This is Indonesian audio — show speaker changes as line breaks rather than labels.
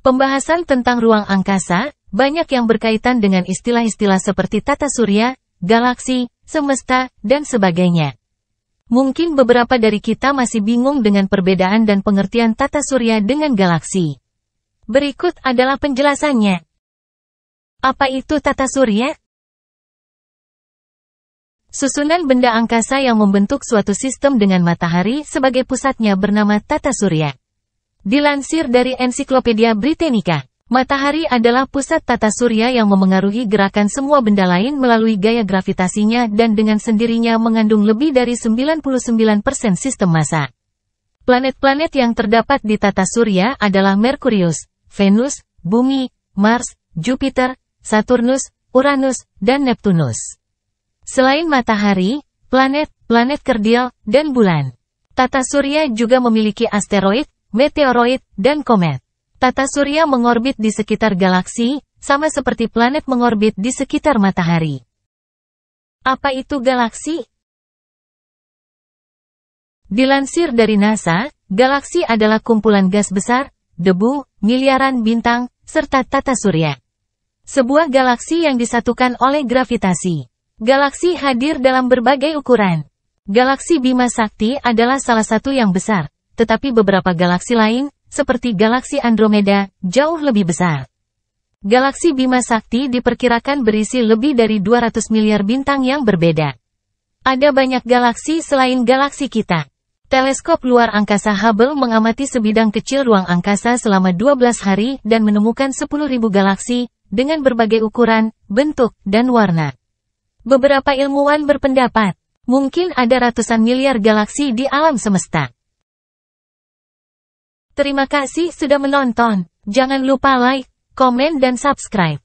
Pembahasan tentang ruang angkasa, banyak yang berkaitan dengan istilah-istilah seperti tata surya,
galaksi, semesta, dan sebagainya. Mungkin beberapa dari kita masih bingung dengan perbedaan dan pengertian tata surya dengan galaksi. Berikut
adalah penjelasannya. Apa itu tata surya? Susunan benda angkasa yang membentuk suatu sistem dengan matahari
sebagai pusatnya bernama tata surya. Dilansir dari Ensiklopedia Britannica, matahari adalah pusat tata surya yang memengaruhi gerakan semua benda lain melalui gaya gravitasinya dan dengan sendirinya mengandung lebih dari 99% sistem massa. Planet-planet yang terdapat di tata surya adalah Merkurius, Venus, Bumi, Mars, Jupiter, Saturnus, Uranus, dan Neptunus. Selain matahari, planet, planet kerdil, dan bulan. Tata surya juga memiliki asteroid, meteoroid, dan komet. Tata surya
mengorbit di sekitar galaksi, sama seperti planet mengorbit di sekitar matahari. Apa itu galaksi? Dilansir dari NASA, galaksi adalah kumpulan gas besar, debu, miliaran
bintang, serta tata surya. Sebuah galaksi yang disatukan oleh gravitasi. Galaksi hadir dalam berbagai ukuran. Galaksi Bima Sakti adalah salah satu yang besar, tetapi beberapa galaksi lain, seperti galaksi Andromeda, jauh lebih besar. Galaksi Bima Sakti diperkirakan berisi lebih dari 200 miliar bintang yang berbeda. Ada banyak galaksi selain galaksi kita. Teleskop luar angkasa Hubble mengamati sebidang kecil ruang angkasa selama 12 hari dan menemukan 10.000 galaksi, dengan berbagai ukuran, bentuk, dan warna. Beberapa ilmuwan berpendapat, mungkin ada ratusan miliar galaksi di alam
semesta. Terima kasih sudah menonton. Jangan lupa like, komen dan subscribe.